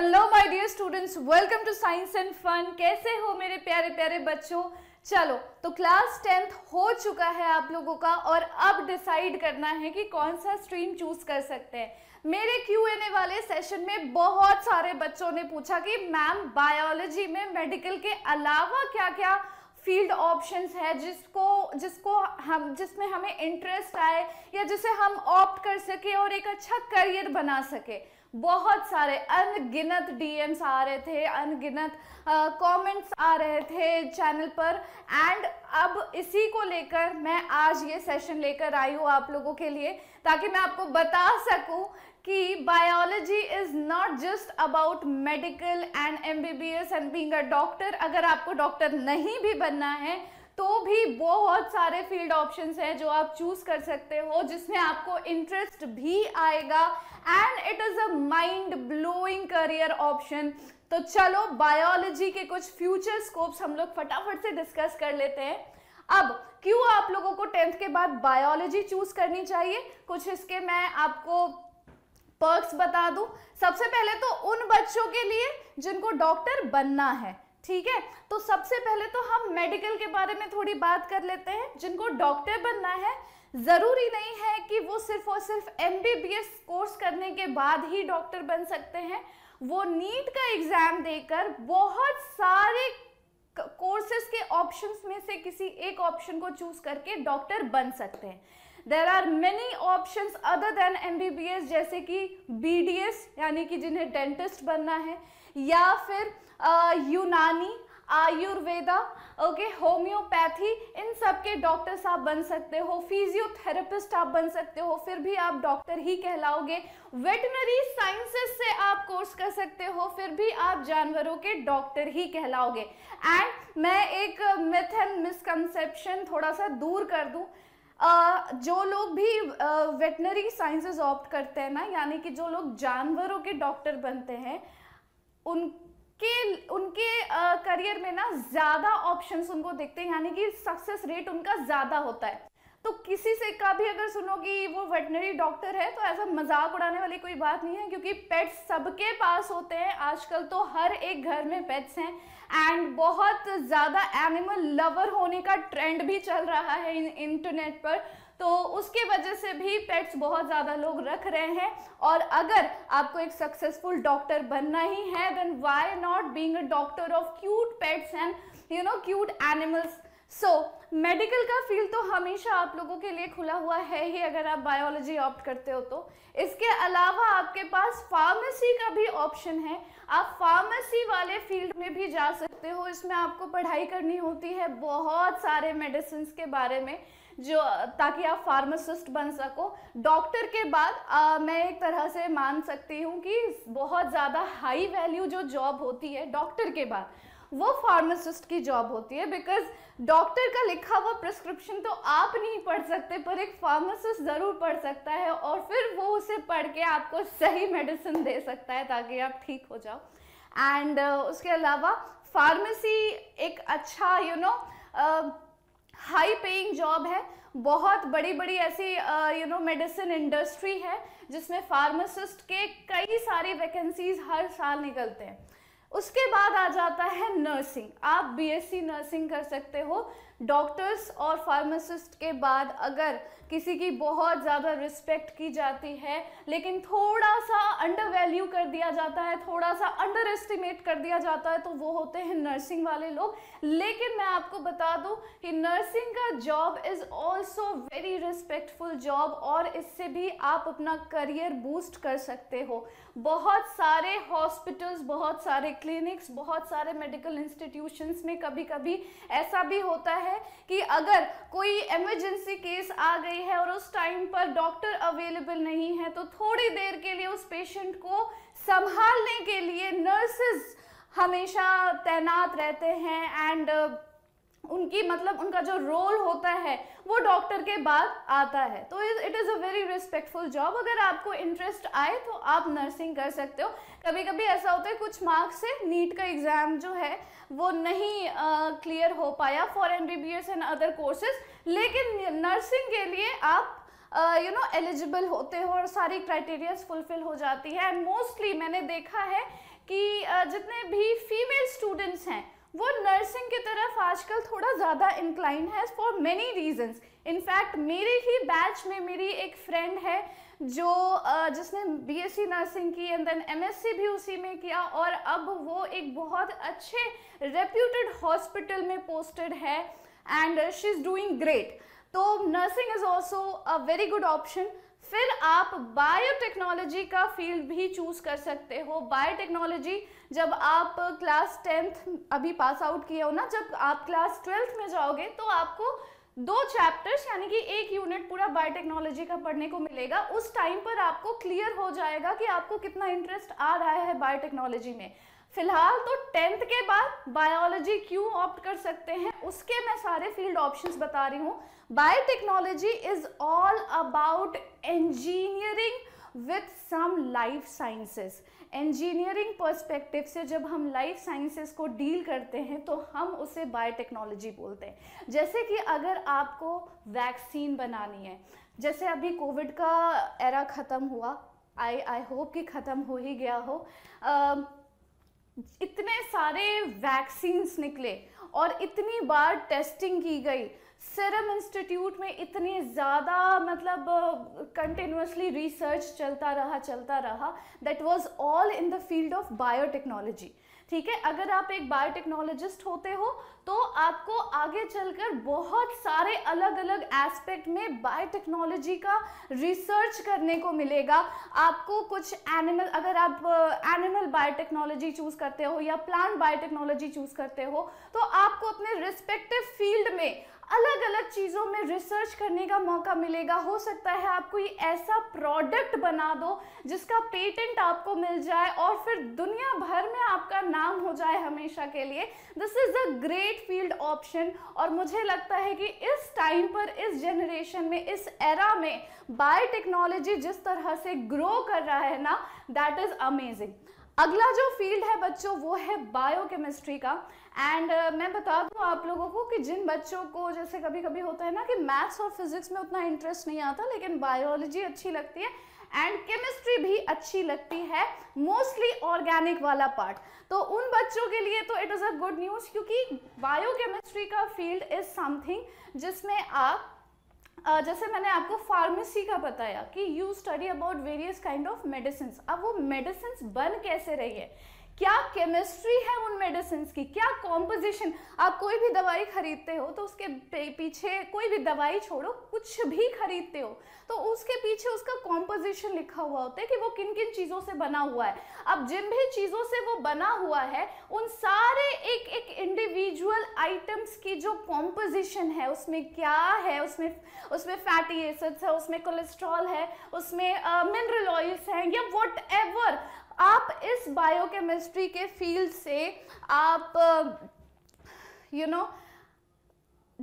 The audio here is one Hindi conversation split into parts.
hello my dear students welcome to science and fun कैसे हो मेरे प्यारे प्यारे बच्चों चलो तो क्लास टेंथ हो चुका है आप लोगों का और अब डिसाइड करना है कि कौन सा स्ट्रीम चूज कर सकते हैं मेरे क्यू एन ए वाले सेशन में बहुत सारे बच्चों ने पूछा कि मैम बायोलॉजी में मेडिकल के अलावा क्या क्या फील्ड ऑप्शंस है जिसको जिसको हम जिसमें हमें इंटरेस्ट आए या जिसे हम ऑप्ट कर सके और एक अच्छा करियर बना सके बहुत सारे अनगिनत डीएम्स आ रहे थे अनगिनत कमेंट्स आ रहे थे चैनल पर एंड अब इसी को लेकर मैं आज ये सेशन लेकर आई हूँ आप लोगों के लिए ताकि मैं आपको बता सकूँ कि biology is not just about medical and M B B S and being a doctor अगर आपको डॉक्टर नहीं भी बनना है तो भी बहुत सारे फील्ड ऑप्शंस हैं जो आप चूज कर सकते हो जिसमें आपको इंटरेस्ट भी आएगा and it is a mind blowing career option तो चलो बायोलॉजी के कुछ फ्यूचर स्कोप्स हम लोग फटाफट से डिस्कस कर लेते हैं अब क्यों आप लोगों को टेंथ के बाद बायोलॉजी चूज करनी चाहिए कुछ इसके मैं आपको पर्क्स बता दूं सबसे पहले तो उन बच्चों के लिए जिनको डॉक्टर बनना है ठीक है तो सबसे पहले तो हम मेडिकल के बारे में थोड़ी बात कर लेते हैं जिनको डॉक्टर बनना है ज़रूरी नहीं है कि वो सिर्फ और सिर्फ एम कोर्स करने के बाद ही डॉक्टर बन सकते हैं वो नीट का एग्ज़ाम देकर बहुत सारे कोर्सेज के ऑप्शंस में से किसी एक ऑप्शन को चूज़ करके डॉक्टर बन सकते हैं there are many option other than M जैसे कि बी यानी कि जिन्हें डेंटिस्ट बनना है या फिर यूनानी आयुर्वेदा ओके होम्योपैथी इन सब के डॉक्टर्स आप बन सकते हो फिजियोथेरेपिस्ट आप बन सकते हो फिर भी आप डॉक्टर ही कहलाओगे वेटनरी साइंसेस से आप कोर्स कर सकते हो फिर भी आप जानवरों के डॉक्टर ही कहलाओगे एंड मैं एक मिथ एंड मिसकनसेप्शन थोड़ा सा दूर कर दूँ Uh, जो लोग भी वेटनरी साइंसेज ऑप्ट करते हैं ना यानी कि जो लोग जानवरों के डॉक्टर बनते हैं उनके उनके करियर में ना ज़्यादा ऑप्शंस उनको देखते हैं यानी कि सक्सेस रेट उनका ज़्यादा होता है तो किसी से का भी अगर सुनो कि वो वेटनरी डॉक्टर है तो ऐसा मजाक उड़ाने वाली कोई बात नहीं है क्योंकि पेट्स सबके पास होते हैं आजकल तो हर एक घर में पेट्स हैं एंड बहुत ज़्यादा एनिमल लवर होने का ट्रेंड भी चल रहा है इंटरनेट पर तो उसके वजह से भी पेट्स बहुत ज़्यादा लोग रख रहे हैं और अगर आपको एक सक्सेसफुल डॉक्टर बनना ही है then why not being a doctor of cute pets and you know cute animals so medical का फील्ड तो हमेशा आप लोगों के लिए खुला हुआ है ही अगर आप बायोलॉजी ऑप्ट करते हो तो इसके अलावा आपके पास फार्मेसी का भी ऑप्शन है आप फार्मेसी वाले फील्ड में भी जा सकते हो इसमें आपको पढ़ाई करनी होती है बहुत सारे मेडिसिन के बारे में जो ताकि आप फार्मासिस्ट बन सको डॉक्टर के बाद आ, मैं एक तरह से मान सकती हूँ कि बहुत ज़्यादा हाई वैल्यू जो जॉब होती है डॉक्टर के बाद वो फार्मासिस्ट की जॉब होती है बिकॉज डॉक्टर का लिखा हुआ प्रिस्क्रिप्शन तो आप नहीं पढ़ सकते पर एक फार्मासिस्ट ज़रूर पढ़ सकता है और फिर वो उसे पढ़ के आपको सही मेडिसिन दे सकता है ताकि आप ठीक हो जाओ एंड uh, उसके अलावा फार्मेसी एक अच्छा you you know know, uh, high paying job है बहुत बड़ी बड़ी ऐसी यू नो मेडिसिन इंडस्ट्री है जिसमें फार्मासिस्ट के कई सारी वैकेंसीज हर साल निकलते हैं उसके बाद आ जाता है नर्सिंग आप बीएससी नर्सिंग कर सकते हो डॉक्टर्स और फार्मासिस्ट के बाद अगर किसी की बहुत ज़्यादा रिस्पेक्ट की जाती है लेकिन थोड़ा सा अंडर वैल्यू कर दिया जाता है थोड़ा सा अंडर एस्टिमेट कर दिया जाता है तो वो होते हैं नर्सिंग वाले लोग लेकिन मैं आपको बता दूँ कि नर्सिंग का job is also very respectful job और इससे भी आप अपना करियर बूस्ट कर सकते हो बहुत सारे हॉस्पिटल्स बहुत सारे क्लिनिक्स बहुत सारे मेडिकल इंस्टीट्यूशंस में कभी कभी ऐसा भी होता है कि अगर कोई इमरजेंसी केस आ गई रही है और उस टाइम पर डॉक्टर अवेलेबल नहीं है तो थोड़ी देर के लिए उस पेशेंट को संभालने के लिए नर्सेज हमेशा तैनात रहते हैं एंड उनकी मतलब उनका जो रोल होता है वो डॉक्टर के बाद आता है तो it is a very respectful job अगर आपको इंटरेस्ट आए तो आप नर्सिंग कर सकते हो कभी कभी ऐसा होता है कुछ मार्क्स से नीट का एग्ज़ाम जो है वो नहीं क्लियर uh, हो पाया for M B B S and other courses लेकिन नर्सिंग के लिए आप यू नो एलिजिबल होते हो और सारी क्राइटेरियाज फुलफिल हो जाती है एंड मोस्टली मैंने देखा है कि uh, जितने भी फीमेल स्टूडेंट्स हैं वो नर्सिंग की तरफ आजकल थोड़ा ज़्यादा इंक्लाइन है फॉर मेनी रीजंस इनफैक्ट मेरे ही बैच में मेरी एक फ्रेंड है जो जिसने बीएससी नर्सिंग की एंड देन एमएससी भी उसी में किया और अब वो एक बहुत अच्छे रेप्यूटेड हॉस्पिटल में पोस्टेड है and she is doing great तो nursing is also a very good option फिर आप बायोटेक्नोलॉजी का फील्ड भी चूज़ कर सकते हो बायोटेक्नोलॉजी जब आप क्लास टेंथ अभी पास आउट किए हो ना जब आप क्लास ट्वेल्थ में जाओगे तो आपको दो चैप्टर्स यानी कि एक यूनिट पूरा बायोटेक्नोलॉजी का पढ़ने को मिलेगा उस टाइम पर आपको क्लियर हो जाएगा कि आपको कितना इंटरेस्ट आ रहा है बायोटेक्नोलॉजी में फिलहाल तो टेंथ के बाद बायोलॉजी क्यों ऑप्ट कर सकते हैं उसके मैं सारे फील्ड ऑप्शंस बता रही हूँ biotechnology is all about engineering with some life sciences engineering perspective से जब हम लाइफ साइंसेस को डील करते हैं तो हम उसे बायोटेक्नोलॉजी बोलते हैं जैसे कि अगर आपको वैक्सीन बनानी है जैसे अभी कोविड का एरा ख़त्म हुआ आई आई होप कि ख़त्म हो ही गया हो uh, इतने सारे वैक्सीन्स निकले और इतनी बार टेस्टिंग की गई सिरम इंस्टीट्यूट में इतने ज़्यादा मतलब कंटिन्यूसली uh, रिसर्च चलता रहा चलता रहा that was all in the field of biotechnology ठीक है अगर आप एक बायोटेक्नोलॉजिस्ट होते हो तो आपको आगे चलकर बहुत सारे अलग अलग एस्पेक्ट में बायोटेक्नोलॉजी का रिसर्च करने को मिलेगा आपको कुछ एनिमल अगर आप एनिमल बायोटेक्नोलॉजी चूज़ करते हो या प्लांट बायोटेक्नोलॉजी चूज़ करते हो तो आपको अपने रिस्पेक्टिव फील्ड में अलग अलग चीज़ों में रिसर्च करने का मौका मिलेगा हो सकता है आप कोई ऐसा प्रोडक्ट बना दो जिसका पेटेंट आपको मिल जाए और फिर दुनिया भर में आपका नाम हो जाए हमेशा के लिए this is a great field option और मुझे लगता है कि इस टाइम पर इस जनरेशन में इस एरा में बायोटेक्नोलॉजी जिस तरह से ग्रो कर रहा है ना दैट इज़ अमेजिंग अगला जो फील्ड है बच्चों वो है बायोकेमिस्ट्री का एंड uh, मैं बता दूं आप लोगों को कि जिन बच्चों को जैसे कभी कभी होता है ना कि मैथ्स और फिजिक्स में उतना इंटरेस्ट नहीं आता लेकिन बायोलॉजी अच्छी लगती है एंड केमिस्ट्री भी अच्छी लगती है मोस्टली ऑर्गेनिक वाला पार्ट तो उन बच्चों के लिए तो it is a good news क्योंकि बायोकेमिस्ट्री का फील्ड इज़ समथिंग जिसमें आप Uh, जैसे मैंने आपको फार्मेसी का बताया कि you study about various kind of medicine अब वो मेडिसिन बन कैसे रही है क्या केमिस्ट्री है उन मेडिसिन की क्या कॉम्पोजिशन आप कोई भी दवाई खरीदते हो तो उसके पीछे कोई भी दवाई छोड़ो कुछ भी खरीदते हो तो उसके पीछे उसका कॉम्पोजिशन लिखा हुआ होता है कि वो किन किन चीज़ों से बना हुआ है अब जिन भी चीज़ों से वो बना हुआ है उन सारे एक एक इंडिविजुअल आइटम्स की जो कॉम्पोजिशन है उसमें क्या है उसमें उसमें फैटी एसिड्स है उसमें कोलेस्ट्रॉल है उसमें मिनरल ऑयल्स हैं या वट आप इस बायोकेमिस्ट्री के फील्ड से आप यू uh, नो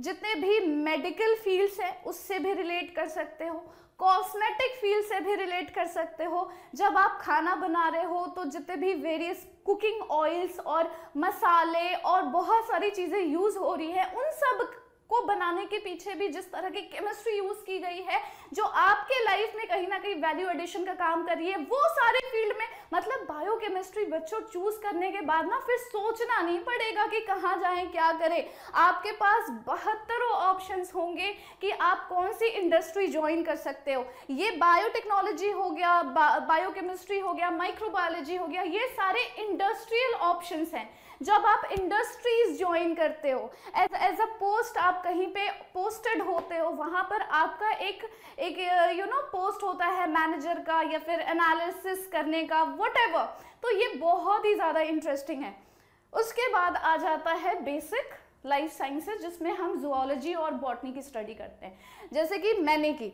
जितने भी मेडिकल फील्ड्स हैं उससे भी रिलेट कर सकते हो कॉस्मेटिक फील्ड से भी रिलेट कर सकते हो जब आप खाना बना रहे हो तो जितने भी वेरियस कुकिंग ऑयल्स और मसाले और बहुत सारी चीज़ें यूज़ हो रही हैं उन सब को बनाने के पीछे भी जिस तरह की केमिस्ट्री यूज की गई है जो आपके लाइफ में कहीं ना कहीं वैल्यू एडिशन का काम कर रही है वो सारे फील्ड में मतलब बायोकेमिस्ट्री बच्चों चूज करने के बाद ना फिर सोचना नहीं पड़ेगा कि कहाँ जाए क्या करें आपके पास बहत्तरों ऑप्शन होंगे कि आप कौन सी इंडस्ट्री ज्वाइन कर सकते हो ये बायोटेक्नोलॉजी हो गया बायो बायोकेमिस्ट्री हो गया माइक्रोबायोलॉजी हो गया ये सारे इंडस्ट्रियल ऑप्शन हैं जब आप इंडस्ट्रीज ज्वाइन करते हो एज एज अ पोस्ट आप कहीं पे पोस्टेड होते हो वहां पर आपका एक एक यू नो पोस्ट होता है मैनेजर का या फिर एनालिसिस करने का वट तो ये बहुत ही ज़्यादा इंटरेस्टिंग है उसके बाद आ जाता है बेसिक लाइफ साइंसेज जिसमें हम जुआलॉजी और बॉटनी की स्टडी करते हैं जैसे कि मैंने की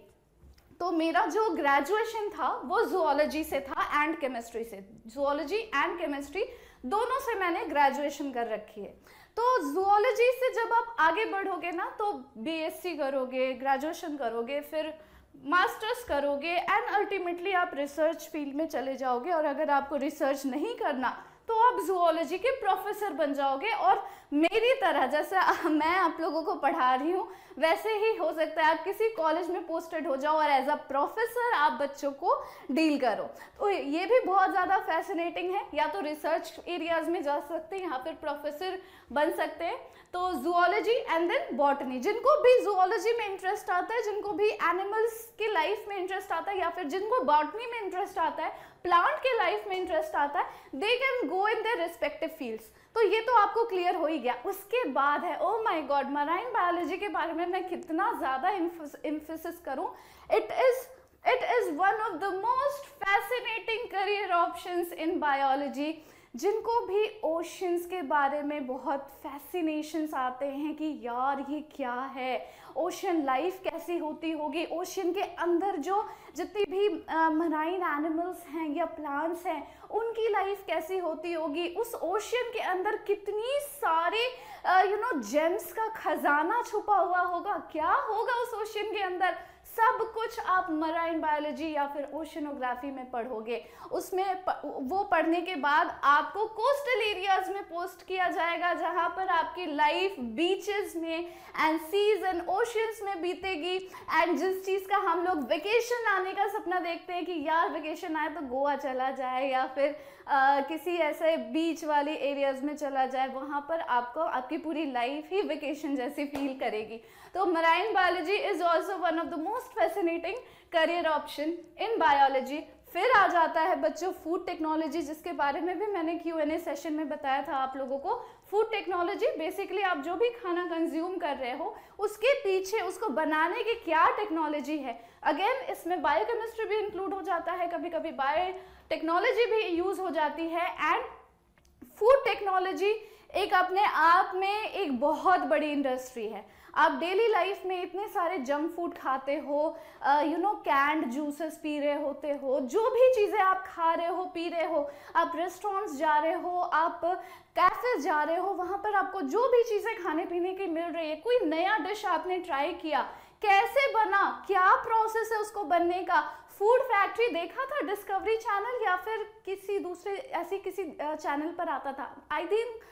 तो मेरा जो ग्रेजुएशन था वो जुआलॉजी से था एंड केमिस्ट्री से जुआलॉजी एंड केमिस्ट्री दोनों से मैंने ग्रेजुएशन कर रखी है तो जुअलॉजी से जब आप आगे बढ़ोगे ना तो बीएससी करोगे ग्रेजुएशन करोगे फिर मास्टर्स करोगे एंड अल्टीमेटली आप रिसर्च फील्ड में चले जाओगे और अगर आपको रिसर्च नहीं करना तो आप जुअलॉजी के प्रोफेसर बन जाओगे और मेरी तरह जैसे मैं आप लोगों को पढ़ा रही हूँ वैसे ही हो सकता है आप किसी कॉलेज में पोस्टेड हो जाओ और एज अ प्रोफेसर आप बच्चों को डील करो तो ये भी बहुत ज़्यादा फैसिनेटिंग है या तो रिसर्च एरियाज में जा सकते हैं या फिर प्रोफेसर बन सकते हैं तो जूलॉजी एंड देन बॉटनी जिनको भी जूलॉजी में इंटरेस्ट आता है जिनको भी एनिमल्स की लाइफ में इंटरेस्ट आता है या फिर जिनको बॉटनी में इंटरेस्ट आता है प्लांट के लाइफ में इंटरेस्ट आता है they can go in their respective fields तो ये तो आपको क्लियर हो ही गया उसके बाद है oh my god marine biology के बारे में मैं कितना ज़्यादा इंफोसिस करूँ it is it is one of the most fascinating career option in biology जिनको भी ओशंस के बारे में बहुत फैसिनेशंस आते हैं कि यार ये क्या है ओशन लाइफ कैसी होती होगी ओशन के अंदर जो जितनी भी मराइन एनिमल्स हैं या प्लांट्स हैं उनकी लाइफ कैसी होती होगी उस ओशियन के अंदर कितनी सारे यू नो जेम्स का खजाना छुपा हुआ होगा क्या होगा उस ओशियन के अंदर सब कुछ आप मराइन बायोलॉजी या फिर ओशनोग्राफी में पढ़ोगे उसमें वो पढ़ने के बाद आपको कोस्टल एरियाज में पोस्ट किया जाएगा जहाँ पर आपकी लाइफ बीचेस में एंड सीज एंड ओशंस में बीतेगी एंड जिस चीज़ का हम लोग वेकेशन आने का सपना देखते हैं कि यार वेकेशन आए तो गोवा चला जाए या फिर आ, किसी ऐसे बीच वाले एरियाज़ में चला जाए वहाँ पर आपको आपकी पूरी लाइफ ही वेकेशन जैसी फील करेगी तो marine biology is also one of the most fascinating career option in biology फिर आ जाता है बच्चों फूड टेक्नोलॉजी जिसके बारे में भी मैंने क्यू एन ए सेशन में बताया था आप लोगों को फूड टेक्नोलॉजी बेसिकली आप जो भी खाना कंज्यूम कर रहे हो उसके पीछे उसको बनाने की क्या टेक्नोलॉजी है अगेन इसमें बायोकेमिस्ट्री भी इंक्लूड हो जाता है कभी कभी बायो टेक्नोलॉजी भी यूज हो जाती है एंड फूड टेक्नोलॉजी एक अपने आप में एक बहुत बड़ी इंडस्ट्री है आप डेली लाइफ में इतने सारे जंक फूड खाते हो यू नो कैंड जूसेस पी रहे होते हो जो भी चीज़ें आप खा रहे हो पी रहे हो आप रेस्टोरेंट्स जा रहे हो आप कैफे जा रहे हो वहाँ पर आपको जो भी चीज़ें खाने पीने की मिल रही है कोई नया डिश आपने ट्राई किया कैसे बना क्या प्रोसेस है उसको बनने का फूड फैक्ट्री देखा था डिस्कवरी चैनल या फिर किसी दूसरे ऐसी किसी चैनल पर आता था आई थिंक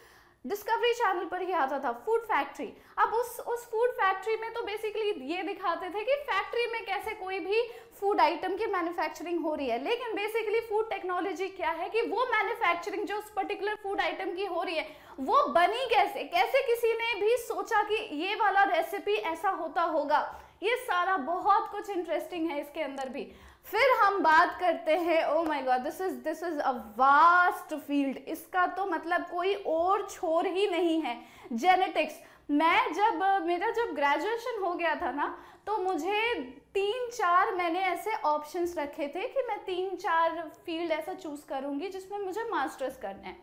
डिस्कवरी चैनल पर ही आता था फूड फैक्ट्री अब उस उस फूड फैक्ट्री में तो बेसिकली ये दिखाते थे कि फैक्ट्री में कैसे कोई भी फूड आइटम की मैन्युफैक्चरिंग हो रही है लेकिन बेसिकली फूड टेक्नोलॉजी क्या है कि वो मैन्युफैक्चरिंग जो उस पर्टिकुलर फूड आइटम की हो रही है वो बनी कैसे कैसे किसी ने भी सोचा कि ये वाला रेसिपी ऐसा होता होगा ये सारा बहुत कुछ इंटरेस्टिंग है इसके अंदर भी फिर हम बात करते हैं oh my god this is this is a vast field इसका तो मतलब कोई और छोर ही नहीं है जेनेटिक्स मैं जब मेरा जब ग्रेजुएशन हो गया था ना तो मुझे तीन चार मैंने ऐसे ऑप्शंस रखे थे कि मैं तीन चार फील्ड ऐसा चूज़ करूँगी जिसमें मुझे मास्टर्स करना है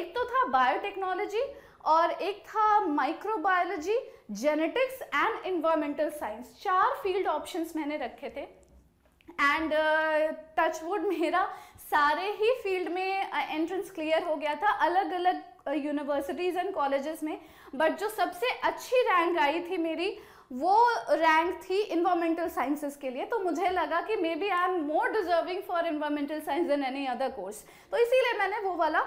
एक तो था बायोटेक्नोलॉजी और एक था microbiology genetics and environmental science चार फील्ड ऑप्शंस मैंने रखे थे एंड टचवुड uh, मेरा सारे ही फील्ड में एंट्रेंस uh, क्लियर हो गया था अलग अलग यूनिवर्सिटीज़ एंड कॉलेजेस में बट जो सबसे अच्छी रैंक आई थी मेरी वो रैंक थी इन्वामेंटल साइंसेस के लिए तो मुझे लगा कि maybe I am more deserving for environmental science than any other course तो इसीलिए मैंने वो वाला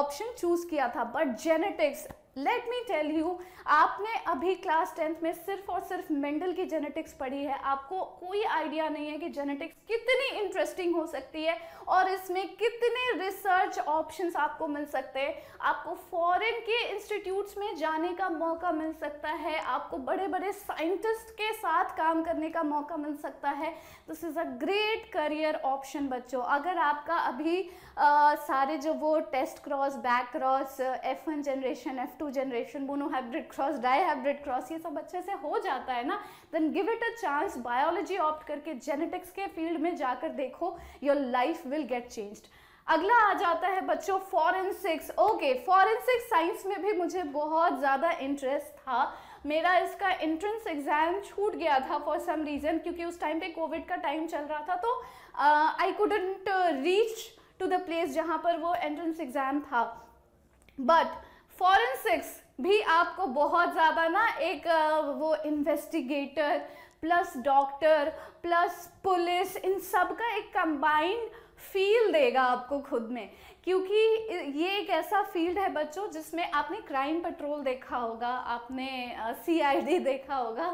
ऑप्शन चूज़ किया था but genetics let me tell you आपने अभी क्लास टेंथ में सिर्फ और सिर्फ मेंडल की जेनेटिक्स पढ़ी है आपको कोई आइडिया नहीं है कि जेनेटिक्स कितनी इंटरेस्टिंग हो सकती है और इसमें कितने रिसर्च ऑप्शंस आपको मिल सकते हैं आपको फॉरेन के इंस्टीट्यूट्स में जाने का मौका मिल सकता है आपको बड़े बड़े साइंटिस्ट के साथ काम करने का मौका मिल सकता है this is a great career option बच्चों अगर आपका अभी सारे जो वो test cross back cross F one generation F two generation monohybrid cross dihybrid cross ये सब अच्छे से हो जाता है ना then give it a chance biology opt करके जेनेटिक्स के फील्ड में जाकर देखो your life will get changed अगला आ जाता है बच्चों फॉरेंसिक्स ओके फॉरेंसिक्स साइंस में भी मुझे बहुत ज़्यादा इंटरेस्ट था मेरा इसका एंट्रेंस एग्ज़ाम छूट गया था फॉर सम रीज़न क्योंकि उस टाइम पे कोविड का टाइम चल रहा था तो I couldn't reach to the place जहाँ पर वो एंट्रेंस एग्ज़ाम था बट फॉरेंसिक्स भी आपको बहुत ज़्यादा ना एक वो investigator plus doctor plus police इन सब का एक कंबाइंड फील देगा आपको खुद में क्योंकि ये एक ऐसा फील्ड है बच्चों जिसमें आपने क्राइम पेट्रोल देखा होगा आपने सीआईडी देखा होगा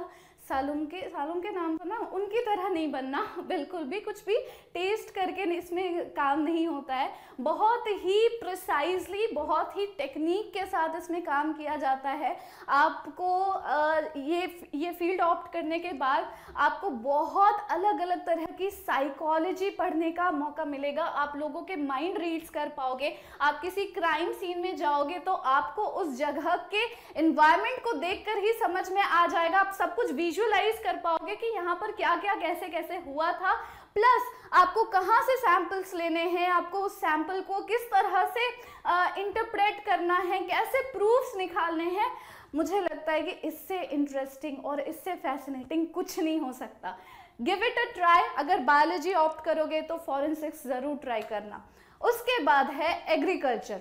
सालुम के सालुम के नाम तो ना उनकी तरह नहीं बनना बिल्कुल भी कुछ भी टेस्ट करके इसमें काम नहीं होता है बहुत ही प्रिसाइजली बहुत ही टेक्निक के साथ इसमें काम किया जाता है आपको ये ये फील्ड ऑप्ट करने के बाद आपको बहुत अलग अलग तरह की साइकोलॉजी पढ़ने का मौका मिलेगा आप लोगों के माइंड रीड्स कर पाओगे आप किसी क्राइम सीन में जाओगे तो आपको उस जगह के इन्वायरमेंट को देख ही समझ में आ जाएगा आप सब कुछ बीच विजुअलाइज कर पाओगे कि यहाँ पर क्या क्या कैसे कैसे हुआ था प्लस आपको कहाँ से सैंपल्स लेने हैं आपको उस सैंपल को किस तरह से इंटरप्रेट करना है कैसे प्रूफ्स निकालने हैं मुझे लगता है कि इससे इंटरेस्टिंग और इससे फैसिनेटिंग कुछ नहीं हो सकता गिव इट अ ट्राई अगर बायोलॉजी ऑप्ट करोगे तो फॉरेंसिक्स ज़रूर ट्राई करना उसके बाद है एग्रीकल्चर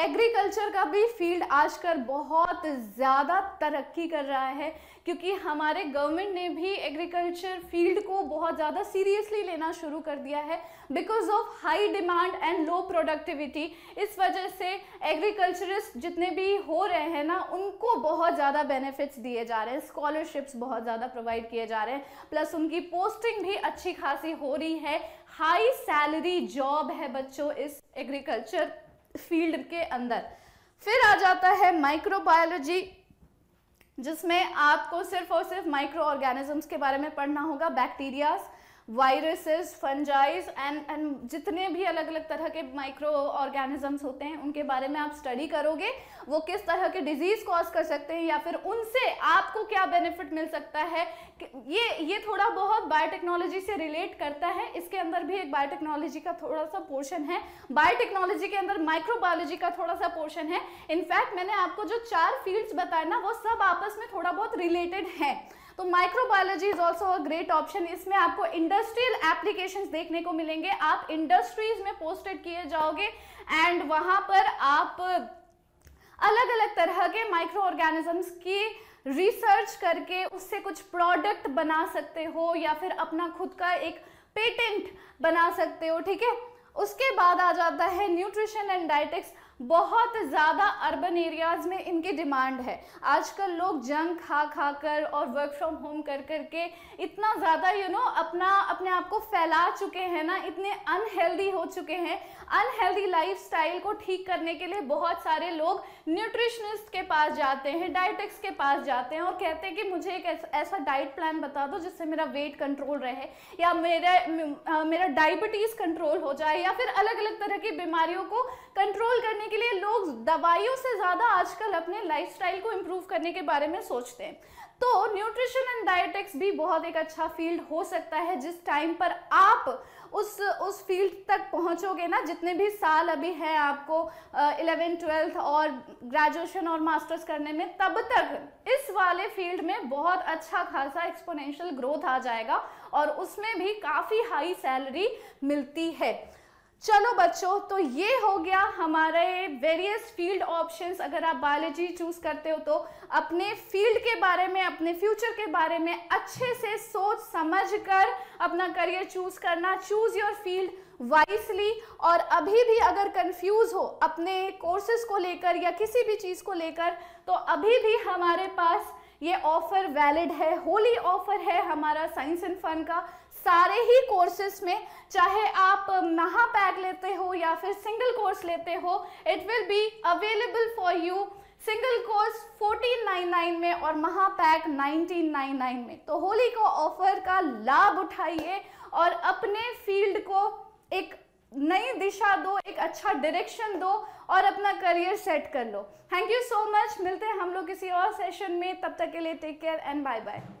एग्रीकल्चर का भी फील्ड आजकल बहुत ज़्यादा तरक्की कर रहा है क्योंकि हमारे गवर्नमेंट ने भी एग्रीकल्चर फील्ड को बहुत ज़्यादा सीरियसली लेना शुरू कर दिया है because of high demand and low productivity इस वजह से एग्रीकल्चरिस्ट जितने भी हो रहे हैं ना उनको बहुत ज़्यादा बेनिफिट्स दिए जा रहे हैं स्कॉलरशिप्स बहुत ज़्यादा प्रोवाइड किए जा रहे हैं प्लस उनकी पोस्टिंग भी अच्छी खासी हो रही है हाई सैलरी जॉब है बच्चों इस एग्रीकल्चर फील्ड के अंदर फिर आ जाता है माइक्रोबायोलॉजी जिसमें आपको सिर्फ और सिर्फ माइक्रो ऑर्गेनिजम्स के बारे में पढ़ना होगा bacterias viruses fungi and and जितने भी अलग अलग तरह के माइक्रो ऑर्गेनिजम्स होते हैं उनके बारे में आप स्टडी करोगे वो किस तरह के डिजीज कॉज कर सकते हैं या फिर उनसे आपको क्या बेनिफिट मिल सकता है ये ये थोड़ा बहुत बायोटेक्नोलॉजी से रिलेट करता है इसके अंदर भी एक बायोटेक्नोलॉजी का थोड़ा सा पोर्शन है बायोटेक्नोलॉजी के अंदर माइक्रोबायोलॉजी का थोड़ा सा पोर्शन है इनफैक्ट मैंने आपको जो चार फील्ड्स बताया ना वो सब आपस में थोड़ा बहुत रिलेटेड है तो microbiology is also a great option इसमें आपको इंडस्ट्रियल एप्लीकेशन देखने को मिलेंगे आप इंडस्ट्रीज में पोस्टेड किए जाओगे एंड वहां पर आप अलग अलग तरह के माइक्रो ऑर्गेनिजम्स की रिसर्च करके उससे कुछ प्रोडक्ट बना सकते हो या फिर अपना खुद का एक पेटेंट बना सकते हो ठीक है उसके बाद आ जाता है न्यूट्रिशन एंड डाइटिक्स बहुत ज़्यादा अर्बन एरियाज़ में इनकी डिमांड है आजकल लोग जंक खा खा कर और वर्क फ्रॉम होम कर कर के इतना ज़्यादा यू नो अपना अपने आप को फैला चुके हैं ना इतने अनहेल्दी हो चुके हैं अनहेल्दी लाइफस्टाइल को ठीक करने के लिए बहुत सारे लोग न्यूट्रिशनिस्ट के पास जाते हैं डाइटिक्स के पास जाते हैं और कहते हैं कि मुझे एक ऐसा डाइट प्लान बता दो जिससे मेरा वेट कंट्रोल रहे या मेरा मेरा डायबिटीज़ कंट्रोल हो जाए या फिर अलग अलग तरह की बीमारियों को कंट्रोल करने के लिए लोग दवाइयों से ज़्यादा आजकल अपने लाइफस्टाइल को इम्प्रूव करने के बारे में सोचते हैं तो न्यूट्रिशन एंड डाइटेक्स भी बहुत एक अच्छा फील्ड हो सकता है जिस टाइम पर आप उस उस फील्ड तक पहुंचोगे ना जितने भी साल अभी हैं आपको इलेवेंथ ट्वेल्थ और ग्रेजुएशन और मास्टर्स करने में तब तक इस वाले फील्ड में बहुत अच्छा खासा एक्सपोनेंशियल ग्रोथ आ जाएगा और उसमें भी काफ़ी हाई सैलरी मिलती है चलो बच्चों तो ये हो गया हमारे वेरियस फील्ड ऑप्शंस अगर आप बायोलॉजी चूज करते हो तो अपने फील्ड के बारे में अपने फ्यूचर के बारे में अच्छे से सोच समझ कर अपना करियर चूज करना चूज योर फील्ड वाइसली और अभी भी अगर कंफ्यूज हो अपने कोर्सेज को लेकर या किसी भी चीज़ को लेकर तो अभी भी हमारे पास ये ऑफ़र वैलिड है होली ऑफ़र है हमारा साइंस एंड फन का सारे ही कोर्सेस में चाहे आप महापैक लेते हो या फिर सिंगल कोर्स लेते हो it will be available for you single course 1499 में और महापैक 1999 में तो होली को ऑफर का लाभ उठाइए और अपने फील्ड को एक नई दिशा दो एक अच्छा डायरेक्शन दो और अपना करियर सेट कर लो थैंक यू सो मच मिलते हैं हम लोग किसी और सेशन में तब तक के लिए take care and bye bye